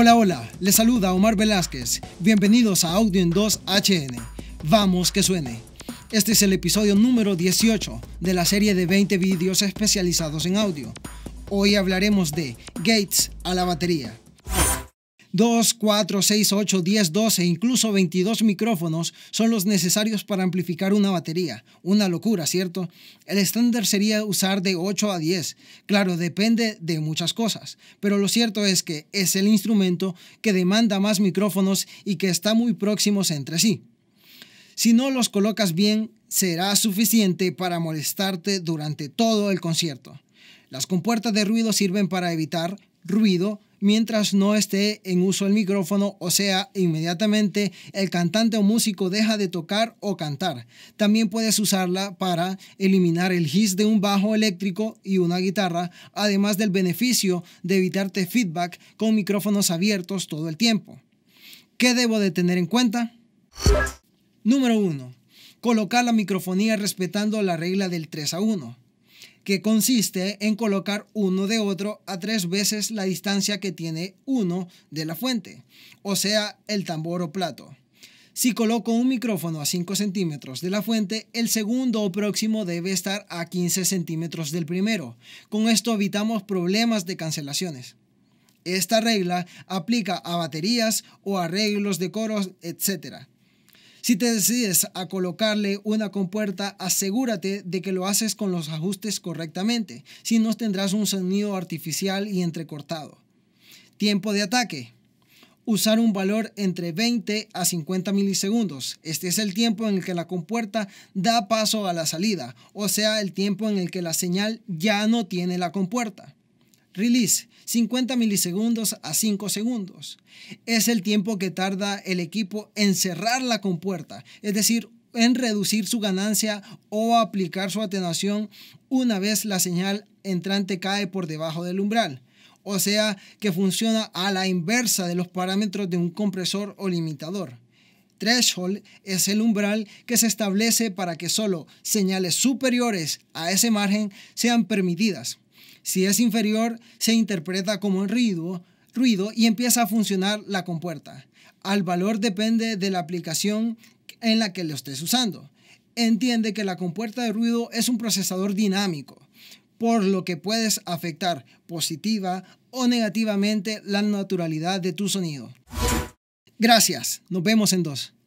Hola, hola, les saluda Omar Velázquez. Bienvenidos a Audio en 2 HN. Vamos que suene. Este es el episodio número 18 de la serie de 20 vídeos especializados en audio. Hoy hablaremos de Gates a la batería. 2, 4, 6, 8, 10, 12, incluso 22 micrófonos son los necesarios para amplificar una batería. Una locura, ¿cierto? El estándar sería usar de 8 a 10. Claro, depende de muchas cosas, pero lo cierto es que es el instrumento que demanda más micrófonos y que está muy próximos entre sí. Si no los colocas bien, será suficiente para molestarte durante todo el concierto. Las compuertas de ruido sirven para evitar ruido mientras no esté en uso el micrófono, o sea, inmediatamente el cantante o músico deja de tocar o cantar. También puedes usarla para eliminar el hiss de un bajo eléctrico y una guitarra, además del beneficio de evitarte feedback con micrófonos abiertos todo el tiempo. ¿Qué debo de tener en cuenta? Número 1. Colocar la microfonía respetando la regla del 3 a 1 que consiste en colocar uno de otro a tres veces la distancia que tiene uno de la fuente, o sea, el tambor o plato. Si coloco un micrófono a 5 centímetros de la fuente, el segundo o próximo debe estar a 15 centímetros del primero. Con esto evitamos problemas de cancelaciones. Esta regla aplica a baterías o arreglos de coros, etc. Si te decides a colocarle una compuerta, asegúrate de que lo haces con los ajustes correctamente, si no tendrás un sonido artificial y entrecortado. Tiempo de ataque. Usar un valor entre 20 a 50 milisegundos. Este es el tiempo en el que la compuerta da paso a la salida, o sea, el tiempo en el que la señal ya no tiene la compuerta. Release, 50 milisegundos a 5 segundos. Es el tiempo que tarda el equipo en cerrar la compuerta, es decir, en reducir su ganancia o aplicar su atenuación una vez la señal entrante cae por debajo del umbral. O sea que funciona a la inversa de los parámetros de un compresor o limitador. Threshold es el umbral que se establece para que solo señales superiores a ese margen sean permitidas. Si es inferior, se interpreta como ruido, ruido y empieza a funcionar la compuerta. Al valor depende de la aplicación en la que lo estés usando. Entiende que la compuerta de ruido es un procesador dinámico, por lo que puedes afectar positiva o negativamente la naturalidad de tu sonido. Gracias, nos vemos en dos.